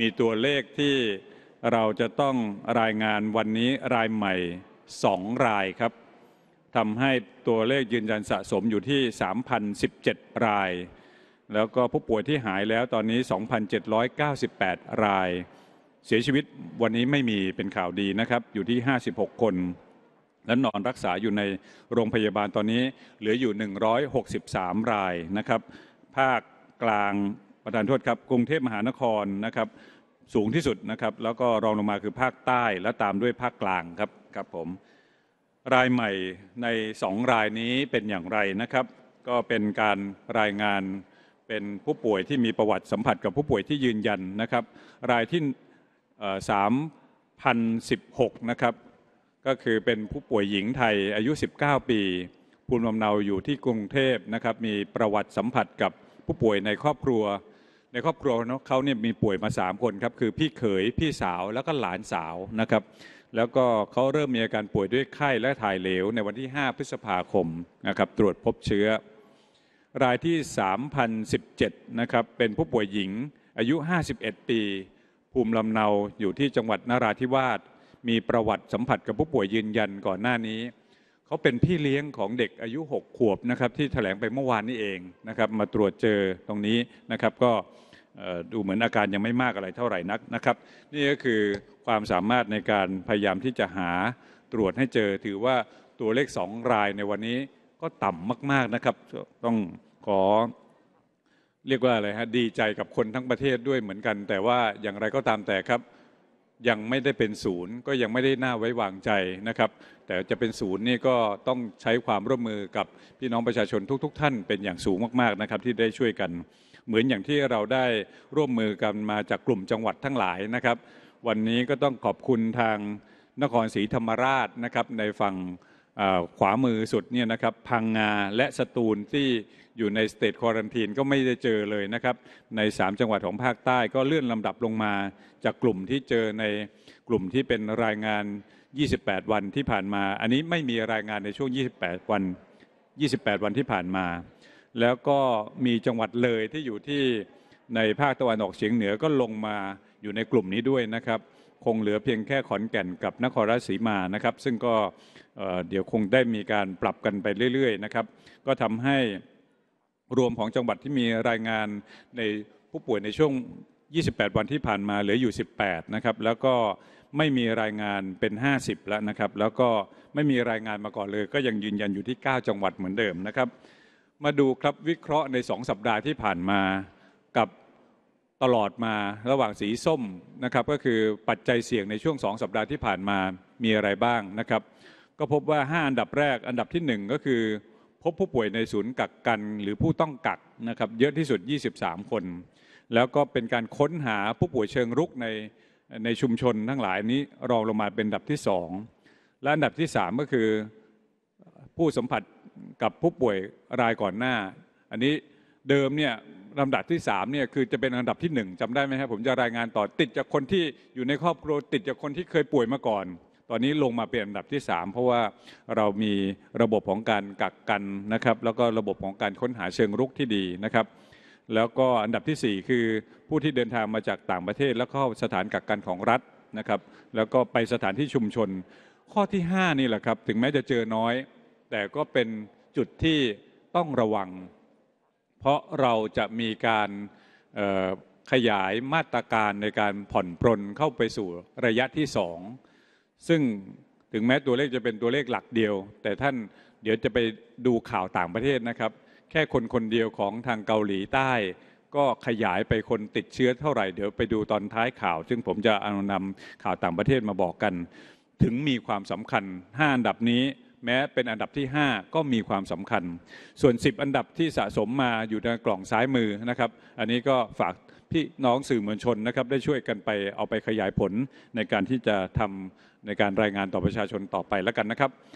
มีตัวเลขที่เราจะต้องรายงานวันนี้รายใหม่สองรายครับทำให้ตัวเลขยืนยันสะสมอยู่ที่ 3,017 ราย แล้วก็ผู้ป่วยที่หายแล้วตอนนี้ 2,798 ราย เสียชีวิตวันนี้ไม่มีเป็นข่าวดีนะครับ อยู่ที่ 56 คน และนอนรักษาอยู่ในโรงพยาบาลตอนนี้เหลืออยู่ 163 รายนะครับ ภาคกลางประธานโทษครับกรุงเทพมหานครนะครับสูงที่สุดนะครับแล้วก็รองลงมาคือภาคใต้และตามด้วยภาคกลางครับครับผมรายใหม่ใน2รายนี้เป็นอย่างไรนะครับ ก็เป็นการรายงานเป็นผู้ป่วยที่มีประวัติสัมผัสกับผู้ป่วยที่ยืนยันนะครับรายที่สามพันสิบหกนะครับก็คือเป็นผู้ป่วยหญิงไทยอายุ 19 ปีภูมิลำเนาอยู่ที่กรุงเทพนะครับมีประวัติสัมผัสกับผู้ป่วยในครอบครัวในครอบครัวเนาะเขาเนี่ยมีป่วยมา 3 คนครับ คือพี่เขยพี่สาวแล้วก็หลานสาวนะครับแล้วก็เขาเริ่มมีอาการป่วยด้วยไข้และถ่ายเหลวในวันที่ 5 พฤษภาคมนะครับตรวจพบเชื้อ รายที่ 3,017นะครับเป็นผู้ป่วยหญิงอายุ 51 ปี ภูมิลำเนาอยู่ที่จังหวัดนราธิวาสมีประวัติสัมผัสกับผู้ป่วยยืนยันก่อนหน้านี้เขาเป็นพี่เลี้ยงของเด็กอายุ 6 ขวบนะครับที่แถลงไปเมื่อวานนี้เองนะครับ มาตรวจเจอตรงนี้นะครับ ก็ดูเหมือนอาการยังไม่มากอะไรเท่าไหร่นักนะครับ นี่ก็คือความสามารถในการพยายามที่จะหาตรวจให้เจอ ถือว่าตัวเลข 2 รายในวันนี้ก็ต่ำมาก ๆนะครับ ต้องขอเรียกว่าอะไรฮะดีใจกับคนทั้งประเทศด้วยเหมือนกัน แต่ว่าอย่างไรก็ตามแต่ครับยังไม่ได้เป็นศูนย์ก็ยังไม่ได้น่าไว้วางใจนะครับ แต่จะเป็นศูนย์นี่ก็ต้องใช้ความร่วมมือกับพี่น้องประชาชนทุกๆทท่านเป็นอย่างสูงมากๆนะครับที่ได้ช่วยกัน เหมือนอย่างที่เราได้ร่วมมือกันมาจากกลุ่มจังหวัดทั้งหลายนะครับ วันนี้ก็ต้องขอบคุณทางนครศรีธรรมราชนะครับในฝั่งขวามือสุดเนี่ยนะครับ พังงา และสตูลที่อยู่ในสเตทควอรันทีน ก็ไม่ได้เจอเลยนะครับ ใน3จังหวัดของภาคใต้ก็เลื่อนลำดับลงมา จากกลุ่มที่เจอในกลุ่มที่เป็นรายงาน 28 วันที่ผ่านมา อันนี้ไม่มีรายงานในช่วง 28 วัน 28 วันที่ผ่านมา แล้วก็มีจังหวัดเลยที่อยู่ที่ในภาคตะวันออกเฉียงเหนือก็ลงมาอยู่ในกลุ่มนี้ด้วยนะครับคงเหลือเพียงแค่ขอนแก่นกับนครราชสีมานะครับซึ่งก็เดี๋ยวคงได้มีการปรับกันไปเรื่อยๆนะครับ ก็ทำให้รวมของจังหวัดที่มีรายงานในผู้ป่วยในช่วง 28 วันที่ผ่านมา เหลืออยู่ 18 นะครับแล้วก็ไม่มีรายงานเป็น 50 แล้วนะครับแล้วก็ไม่มีรายงานมาก่อนเลยก็ยังยืนยันอยู่ที่ 9 จังหวัดเหมือนเดิมนะครับมาดูครับวิเคราะห์ใน 2 สัปดาห์ที่ผ่านมากับตลอดมาระหว่างสีส้มนะครับก็คือปัจจัยเสี่ยงในช่วง2สัปดาห์ที่ผ่านมามีอะไรบ้างนะครับ ก็พบว่า5อันดับแรก อันดับที่1ก็คือพบผู้ป่วยในศูนย์กักกันหรือผู้ต้องกักนะครับเยอะที่สุด23คน แล้วก็เป็นการค้นหาผู้ป่วยเชิงรุกในในชุมชนทั้งหลายนี้รองลงมาเป็นอันดับที่2และอันดับที่3ก็คือผู้สัมผัสกับผู้ป่วยรายก่อนหน้า อันนี้เดิมเนี่ยลำดับที่3เนี่ยคือจะเป็นลำดับที่1จำได้ไหมครับผมจะรายงานต่อติดจากคนที่อยู่ในครอบครัวติดจากคนที่เคยป่วยมาก่อน ตอนนี้ลงมาเป็นลำดับที่3เพราะว่าเรามีระบบของการกักกันนะครับแล้วก็ระบบของการค้นหาเชิงรุกที่ดีนะครับแล้วก็อันดับที่4คือผู้ที่เดินทางมาจากต่างประเทศ แล้วเข้าสถานกักกันของรัฐนะครับแล้วก็ไปสถานที่ชุมชน ข้อที่5นี่แหละครับถึงแม้จะเจอน้อย แต่ก็เป็นจุดที่ต้องระวังเพราะเราจะมีการขยายมาตรการในการผ่อนปรนเข้าไปสู่ระยะที่สองซึ่งถึงแม้ตัวเลขจะเป็นตัวเลขหลักเดียว แต่ท่านเดี๋ยวจะไปดูข่าวต่างประเทศนะครับ แค่คนคนเดียวของทางเกาหลีใต้ ก็ขยายไปคนติดเชื้อเท่าไหร่ เดี๋ยวไปดูตอนท้ายข่าว ซึ่งผมจะอนุนำข่าวต่างประเทศมาบอกกัน ถึงมีความสำคัญ5อันดับนี้แม้เป็นอันดับที่ 5 ก็มีความสำคัญ ส่วน 10 อันดับที่สะสมมาอยู่ในกล่องซ้ายมือนะครับ อันนี้ก็ฝากพี่น้องสื่อมวลชนนะครับ ได้ช่วยกันไปเอาไปขยายผลในการที่จะทำในการรายงานต่อประชาชนต่อไปแล้วกันนะครับ